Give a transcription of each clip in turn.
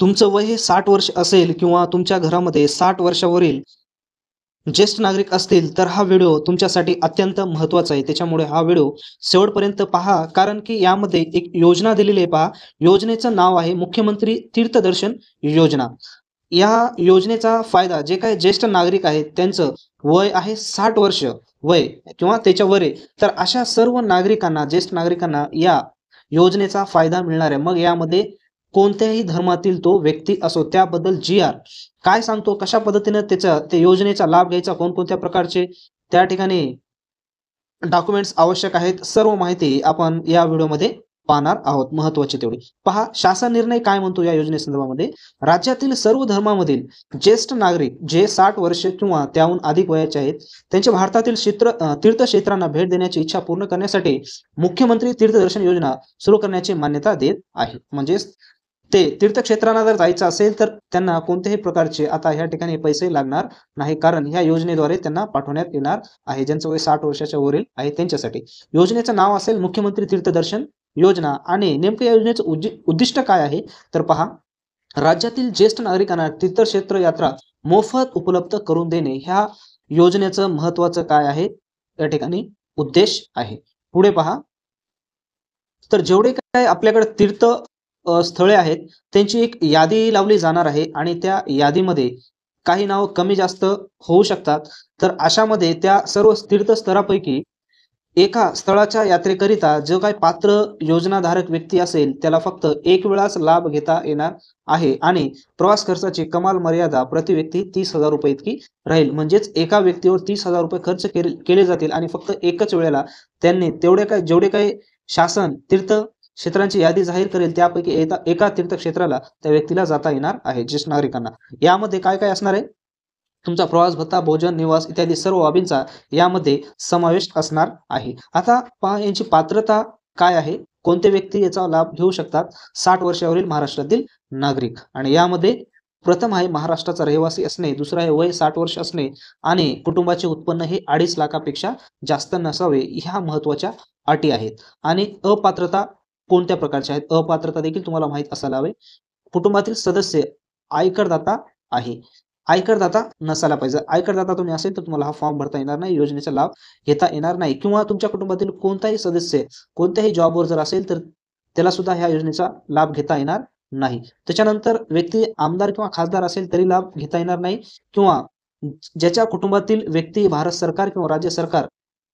तुमचं वय हे साठ वर्ष असेल किंवा तुमच्या घरामध्ये साठ वर्षावरील ज्येष्ठ नागरिक असतील तर हा व्हिडिओ तुमच्यासाठी अत्यंत महत्त्वाचा आहे त्याच्यामुळे हा व्हिडिओ शेवटपर्यंत पहा कारण की यामध्ये एक योजना दिलेली आहे पहा योजनेचं नाव आहे मुख्यमंत्री तीर्थदर्शन योजना या योजनेचा फायदा जे काही ज्येष्ठ नागरिक आहेत त्यांचं वय आहे साठ वर्ष वय किंवा त्याच्यावर आहे तर अशा सर्व नागरिकांना ज्येष्ठ नागरिकांना या योजनेचा फायदा मिळणार आहे मग यामध्ये कोणत्याही धर्मातील तो व्यक्ती असो त्याबद्दल जी आर काय सांगतो कशा पद्धतीनं त्याचा ते योजनेचा लाभ घ्यायचा कोणकोणत्या प्रकारचे त्या ठिकाणी डॉक्युमेंट्स आवश्यक आहेत सर्व माहिती आपण या व्हिडिओमध्ये पाहणार आहोत महत्वाची तेवढी पहा शासन निर्णय काय म्हणतो या संदर्भामध्ये राज्यातील सर्व धर्मामधील ज्येष्ठ नागरिक जे साठ वर्ष किंवा त्याहून अधिक वयाचे आहेत त्यांचे भारतातील क्षेत्र तीर्थक्षेत्रांना भेट देण्याची इच्छा पूर्ण करण्यासाठी मुख्यमंत्री तीर्थदर्शन योजना सुरू करण्याची मान्यता देत आहे म्हणजेच ते तीर्थक्षेत्रांना जर जायचं असेल तर त्यांना कोणत्याही प्रकारचे आता या ठिकाणी पैसे लागणार नाही कारण ह्या योजनेद्वारे त्यांना पाठवण्यात येणार आहे ज्यांचं वय साठ वर्षाच्या वरील आहे त्यांच्यासाठी योजनेचं नाव असेल मुख्यमंत्री तीर्थदर्शन योजना आणि नेमकं या योजनेचं उद्दिष्ट काय आहे तर पहा राज्यातील ज्येष्ठ नागरिकांना तीर्थक्षेत्र यात्रा मोफत उपलब्ध करून देणे ह्या योजनेचं महत्वाचं काय आहे या ठिकाणी उद्देश आहे पुढे पहा तर जेवढे काय आपल्याकडे तीर्थ स्थळे आहेत त्यांची एक यादी लावली जाणार आहे आणि त्या यादीमध्ये काही नाव कमी जास्त होऊ शकतात तर अशामध्ये त्या सर्व तीर्थस्थळापैकी एका स्थळाच्या यात्रेकरिता जो काही पात्र योजनाधारक व्यक्ती असेल त्याला फक्त एक वेळाच लाभ घेता येणार आहे आणि प्रवास खर्चाची कमाल मर्यादा प्रति व्यक्ती तीस हजार रुपये इतकी राहील म्हणजेच एका व्यक्तीवर तीस हजार रुपये खर्च केले जातील आणि फक्त एकच वेळेला त्यांनी तेवढे काय जेवढे काही शासन तीर्थ क्षेत्रांची यादी जाहीर करेल त्यापैकी एका तीर्थक्षेत्राला त्या व्यक्तीला जाता येणार आहे ज्येष्ठ नागरिकांना यामध्ये काय काय असणार आहे तुमचा प्रवास भत्ता भोजन निवास इत्यादी सर्व बाबींचा यामध्ये समावेश असणार आहे आता पहा यांची पात्रता काय आहे कोणते व्यक्ती याचा लाभ घेऊ शकतात साठ वर्षावरील महाराष्ट्रातील नागरिक आणि यामध्ये प्रथम आहे महाराष्ट्राचा रहिवासी असणे दुसरा आहे वय साठ वर्ष असणे आणि कुटुंबाचे उत्पन्न हे अडीच लाखापेक्षा जास्त नसावे ह्या महत्वाच्या अटी आहेत आणि अपात्रता कोणत्या प्रकारच्या आहेत अपात्रता देखील तुम्हाला माहीत असायला हवे कुटुंबातील सदस्य आयकरदाता आहे आयकरदाता नसायला पाहिजे आयकरदाता तुम्ही असेल तर तुम्हाला हा फॉर्म भरता येणार नाही योजनेचा लाभ घेता येणार नाही किंवा तुमच्या कुटुंबातील कोणताही सदस्य कोणत्याही जॉबवर जर असेल तर त्याला सुद्धा ह्या योजनेचा लाभ घेता येणार नाही त्याच्यानंतर व्यक्ती आमदार किंवा खासदार असेल तरी लाभ घेता येणार नाही किंवा ज्याच्या कुटुंबातील व्यक्ती भारत सरकार किंवा राज्य सरकार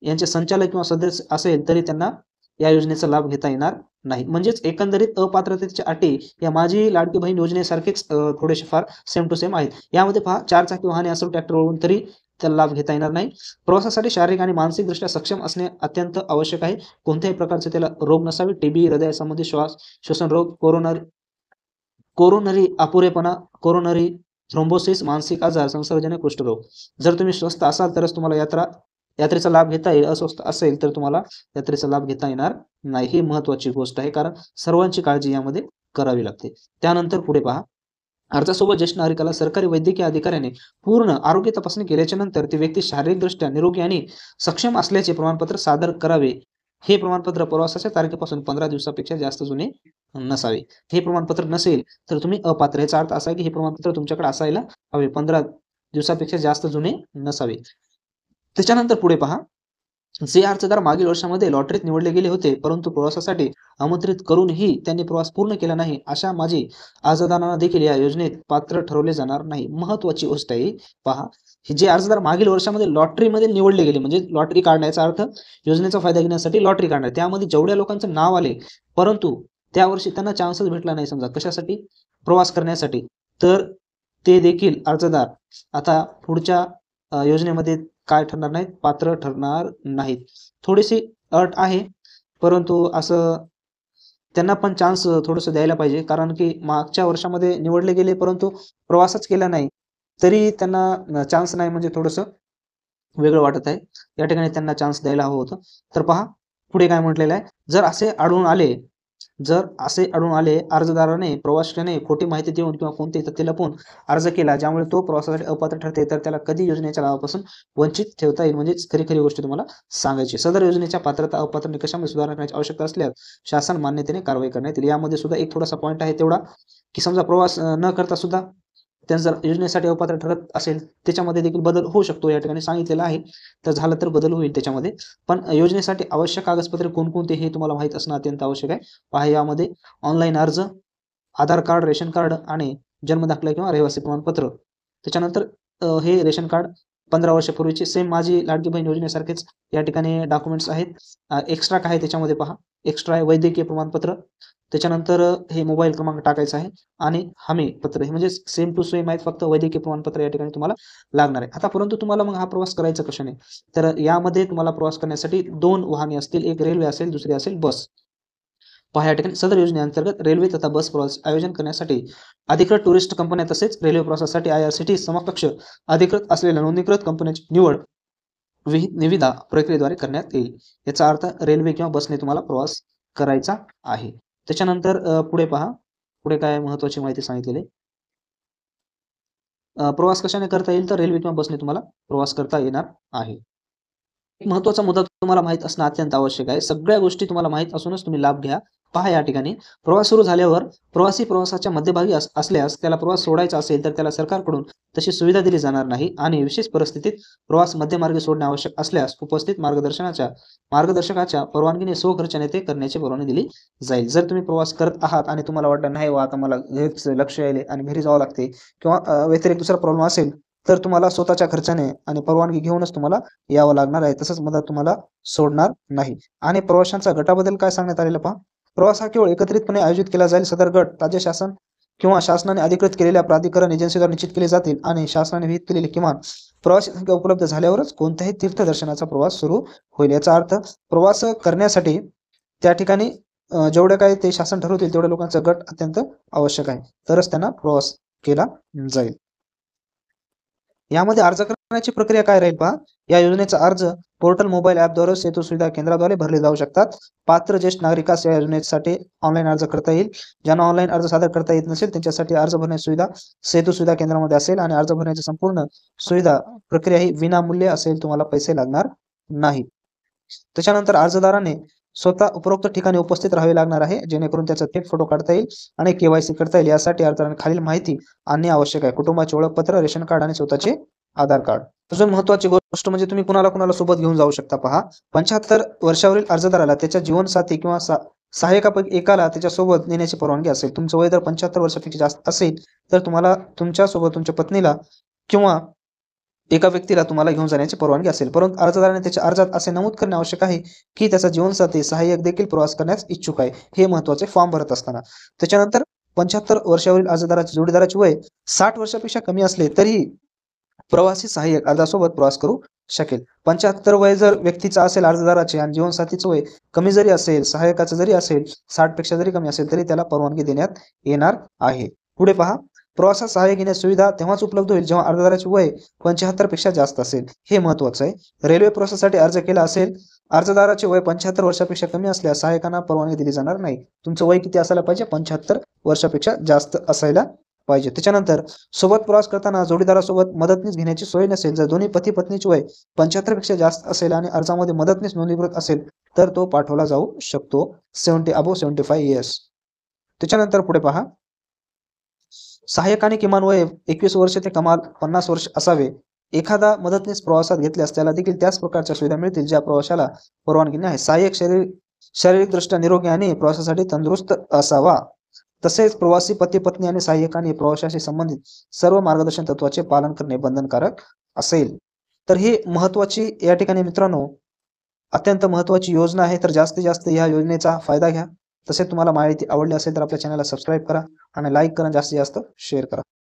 यांचे संचालक किंवा सदस्य असेल तरी त्यांना या योजनेचा लाभ घेता येणार नाही म्हणजेच एकंदरीत अपात्रतेच्या अटी या माझी लाडकी बहीण योजनेसारखेच थोडेसे फार सेम टू सेम आहेत यामध्ये पहा चार चाकी वाहने असो ट्रॅक्टर वळून तरी त्याला लाभ घेता येणार नाही प्रवासासाठी शारीरिक आणि मानसिकदृष्ट्या सक्षम असणे अत्यंत आवश्यक आहे कोणत्याही प्रकारचे त्याला रोग नसावे टीबी हृदयासंबंधी श्वास श्वसन रोग कोरोनरी कोरोनरी अपुरेपणा कोरोनरी थ्रोम्बोसिस मानसिक आजार संसर्जन्य कुष्ठरोग जर तुम्ही स्वस्थ असाल तरच तुम्हाला यात्रा यात्रेचा लाभ घेता येईल अस्वस्थ असेल तर तुम्हाला यात्रेचा लाभ घेता येणार नाही ही महत्वाची गोष्ट आहे कारण सर्वांची काळजी यामध्ये करावी लागते त्यानंतर पुढे पहा अर्थासोबत ज्येष्ठ नागरिकाला सरकारी वैद्यकीय अधिकाऱ्याने पूर्ण आरोग्य तपासणी केल्याच्या नंतर ती व्यक्ती शारीरिकदृष्ट्या निरोगी आणि सक्षम असल्याचे प्रमाणपत्र सादर करावे हे प्रमाणपत्र प्रवासाच्या तारखेपासून पंधरा दिवसापेक्षा जास्त जुने नसावे हे प्रमाणपत्र नसेल तर तुम्ही अपात्र याचा अर्थ असा की हे प्रमाणपत्र तुमच्याकडे असायला हवे पंधरा दिवसापेक्षा जास्त जुने नसावे त्याच्यानंतर पुढे पहा जे अर्जदार मागील वर्षामध्ये लॉटरीत निवडले गेले होते परंतु प्रवासासाठी आमंत्रित करूनही त्यांनी प्रवास पूर्ण केला नाही अशा माझी अर्जदारांना देखील या योजनेत पात्र ठरवले जाणार नाही महत्वाची गोष्ट आहे पहा जे अर्जदार मागील वर्षामध्ये लॉटरीमध्ये निवडले गेले म्हणजे लॉटरी काढण्याचा अर्थ योजनेचा फायदा घेण्यासाठी लॉटरी काढणार त्यामध्ये जेवढ्या लोकांचं नाव आले परंतु त्या वर्षी त्यांना चान्सच भेटला नाही समजा कशासाठी प्रवास करण्यासाठी तर ते देखील अर्जदार आता पुढच्या योजनेमध्ये काय ठरणार नाहीत पात्र ठरणार नाहीत थोडीशी अट आहे परंतु असं त्यांना पण चान्स थोडस द्यायला पाहिजे कारण की मागच्या वर्षामध्ये निवडले गेले परंतु प्रवासच केला नाही तरी त्यांना चान्स नाही म्हणजे थोडस वेगळं वाटत आहे या ठिकाणी त्यांना चान्स द्यायला हवं होतं तर पहा पुढे काय म्हटलेलं आहे जर असे आढळून आले जर असे आढळून आले अर्जदाराने प्रवाशाने खोटी माहिती देऊन किंवा कोणत्याही तथ्य लपवून अर्ज केला ज्यामुळे तो प्रवासासाठी अपात्र ठरते तर त्याला कधी योजनेच्या लाभापासून वंचित ठेवता येईल म्हणजेच खरी खरी गोष्ट तुम्हाला सांगायची सदर योजनेच्या पात्रता अपात्र निकषामध्ये सुधारणा करण्याची आवश्यकता असल्यास शासन मान्यतेने कारवाई करण्यात येईल यामध्ये सुद्धा एक थोडासा पॉईंट आहे तेवढा की समजा प्रवास न करता सुद्धा त्यांचं योजनेसाठी अपात्र ठरत असेल त्याच्यामध्ये देखील बदल होऊ शकतो या ठिकाणी सांगितलेला आहे तर झालं तर बदल होईल त्याच्यामध्ये पण योजनेसाठी आवश्यक कागदपत्रे कोणकोणते हे तुम्हाला माहीत असणं अत्यंत आवश्यक आहे पहा यामध्ये ऑनलाईन अर्ज आधार कार्ड रेशन कार्ड आणि जन्मदाखला किंवा रहिवासी प्रमाणपत्र त्याच्यानंतर हे रेशन कार्ड पंधरा वर्षापूर्वीचे सेम माझी लाडकी बहीण योजनेसारखेच या ठिकाणी डॉक्युमेंट्स आहेत एक्स्ट्रा काय त्याच्यामध्ये पहा एक्स्ट्रा आहे वैद्यकीय प्रमाणपत्र त्याच्यानंतर हे मोबाईल क्रमांक टाकायचा आहे आणि हमी पत्र हे म्हणजे सेम टू सेम आहेत फक्त वैद्यकीय प्रमाणपत्र या ठिकाणी तुम्हाला लागणार आहे आता परंतु तुम्हाला मग हा प्रवास करायचा कशाने तर यामध्ये तुम्हाला प्रवास करण्यासाठी दोन वाहने असतील एक रेल्वे असेल दुसरी असेल बस पहा या ठिकाणी सदर योजनेअंतर्गत रेल्वे तथा बस प्रवास आयोजन करण्यासाठी अधिकृत टुरिस्ट कंपन्या तसेच रेल्वे प्रवासासाठी आय आर सी टी समकक्ष अधिकृत असलेल्या नोंदणीकृत कंपन्याची निवड विहित निविदा प्रक्रियेद्वारे करण्यात येईल याचा अर्थ रेल्वे किंवा बसने तुम्हाला प्रवास करायचा आहे त्याच्यानंतर पुढे पहा पुढे काय महत्वाची माहिती सांगितलेली प्रवास कशाने करता येईल तर रेल्वे किंवा बसने तुम्हाला प्रवास करता येणार आहे महत्वाचा मुद्दा तुम्हाला माहित असणं अत्यंत आवश्यक आहे सगळ्या गोष्टी तुम्हाला माहित असूनच तुम्ही लाभ घ्या पहा या ठिकाणी प्रवास सुरू झाल्यावर प्रवासी प्रवासाच्या मध्यभागी असल्यास त्याला प्रवास सोडायचा असेल तर त्याला सरकारकडून तशी सुविधा दिली जाणार नाही आणि विशेष परिस्थितीत प्रवास मध्यमार्गे सोडणे आवश्यक असल्यास उपस्थित मार्गदर्शनाच्या मार्गदर्शकाच्या परवानगीने खर्चाने ते करण्याची परवानगी दिली जाईल जर तुम्ही प्रवास करत आहात आणि तुम्हाला वाटत नाही वा आता मला लक्ष यायले आणि घरी जावं लागते किंवा व्यतिरिक्त दुसरा प्रॉब्लेम असेल तर तुम्हाला स्वतःच्या खर्चाने आणि परवानगी घेऊनच तुम्हाला यावं लागणार आहे तसंच मदत तुम्हाला सोडणार नाही आणि प्रवाशांचा गटाबद्दल काय सांगण्यात आलेलं पहा प्रवास हा केवळ एकत्रितपणे आयोजित केला जाईल सदर गट राज्य शासन किंवा शासनाने अधिकृत केलेल्या प्राधिकरण एजन्सीद्वारे निश्चित केले जातील आणि शासनाने विहित केलेले किमान प्रवासी संख्या उपलब्ध झाल्यावरच कोणत्याही तीर्थदर्शनाचा प्रवास सुरू होईल याचा अर्थ प्रवास करण्यासाठी त्या ठिकाणी जेवढे काही ते शासन ठरवतील तेवढ्या लोकांचा गट अत्यंत आवश्यक आहे तरच त्यांना प्रवास केला जाईल यामध्ये अर्ज करण्याची प्रक्रिया काय राहील पहा या योजनेचा अर्ज पोर्टल मोबाईल द्वारे सेतू सुविधा केंद्राद्वारे भरले जाऊ शकतात पात्र ज्येष्ठ नागरिकास या योजनेसाठी ऑनलाईन अर्ज करता येईल ज्यांना ऑनलाईन अर्ज सादर करता येत नसेल त्यांच्यासाठी अर्ज भरण्याची सुविधा सेतू सुविधा केंद्रामध्ये असेल आणि अर्ज भरण्याची संपूर्ण सुविधा प्रक्रिया ही विनामूल्य असेल तुम्हाला पैसे लागणार नाही त्याच्यानंतर अर्जदाराने स्वतः उपरोक्त ठिकाणी उपस्थित राहावे लागणार आहे जेणेकरून त्याचा थेट फोटो काढता येईल आणि केवायसी करता येईल यासाठी अर्जदाराने खालील माहिती आणणे आवश्यक आहे कुटुंबाचे ओळखपत्र रेशन कार्ड आणि स्वतःचे आधार कार्ड अजून महत्वाची गोष्ट म्हणजे तुम्ही कुणाला कुणाला सोबत घेऊन जाऊ शकता पहा पंच्याहत्तर वर्षावरील अर्जदाराला त्याच्या जीवनसाथी किंवा सहाय्यकापैकी एकाला त्याच्यासोबत नेण्याची परवानगी असेल तुमचं वय जर पंच्याहत्तर वर्षापेक्षा जास्त असेल तर तुम्हाला सोबत तुमच्या पत्नीला किंवा एका व्यक्तीला तुम्हाला घेऊन जाण्याची परवानगी असेल परंतु अर्जदाराने त्याच्या अर्जात असे नमूद करणे आवश्यक आहे की त्याचा जीवनसाथी सहाय्यक देखील प्रवास करण्यास इच्छुक आहे हे महत्वाचे फॉर्म भरत असताना त्याच्यानंतर पंच्याहत्तर वर्षावरील अर्जदाराची जोडीदाराचे वय साठ वर्षापेक्षा कमी असले तरी प्रवासी सहाय्यक अर्जासोबत प्रवास करू शकेल पंच्याहत्तर वय जर व्यक्तीचा असेल अर्जदाराचे आणि जीवनसाथीचं वय कमी जरी असेल सहाय्यकाचं जरी असेल साठ पेक्षा जरी कमी असेल तरी त्याला परवानगी देण्यात येणार आहे पुढे पहा प्रवासात सहाय्य घेण्यास सुविधा तेव्हाच उपलब्ध होईल जेव्हा अर्जदाराचे वय पंच्याहत्तर पेक्षा जास्त असेल हे महत्वाचं आहे रेल्वे प्रवासासाठी अर्ज केला असेल अर्जदाराचे वय पंच्याहत्तर वर्षापेक्षा कमी असल्यास सहाय्यकांना परवानगी दिली जाणार नाही तुमचं वय किती असायला पाहिजे पंच्याहत्तर वर्षापेक्षा जास्त असायला पाहिजे त्याच्यानंतर सोबत प्रवास करताना जोडीदारासोबत मदतनीस घेण्याची सोय नसेल जर दोन्ही पती पत्नीची वय पंच्याहत्तर पेक्षा जास्त असेल आणि अर्जामध्ये मदतनीस नोंदणीकृत असेल तर तो पाठवला जाऊ शकतो seventy above seventy five years त्याच्यानंतर पुढे पहा सहाय्यकाने किमान वय एकवीस वर्ष ते कमाल पन्नास वर्ष असावे एखादा मदतनीस प्रवासात घेतल्यास त्याला देखील त्याच प्रकारच्या सुविधा मिळतील ज्या प्रवाशाला परवानगी नाही सहाय्यक शरीर शारीरिकदृष्ट्या निरोगी आणि प्रवासासाठी तंदुरुस्त असावा तसेच प्रवासी पती पत्नी आणि सहाय्यकांनी प्रवाशाशी संबंधित सर्व मार्गदर्शन तत्वाचे पालन करणे बंधनकारक असेल तर ही महत्वाची या ठिकाणी मित्रांनो अत्यंत महत्वाची योजना आहे तर जास्तीत जास्त या योजनेचा फायदा घ्या तसेच तुम्हाला माहिती आवडली असेल तर आपल्या चॅनलला सबस्क्राईब करा आणि लाईक करा जास्तीत जास्त शेअर करा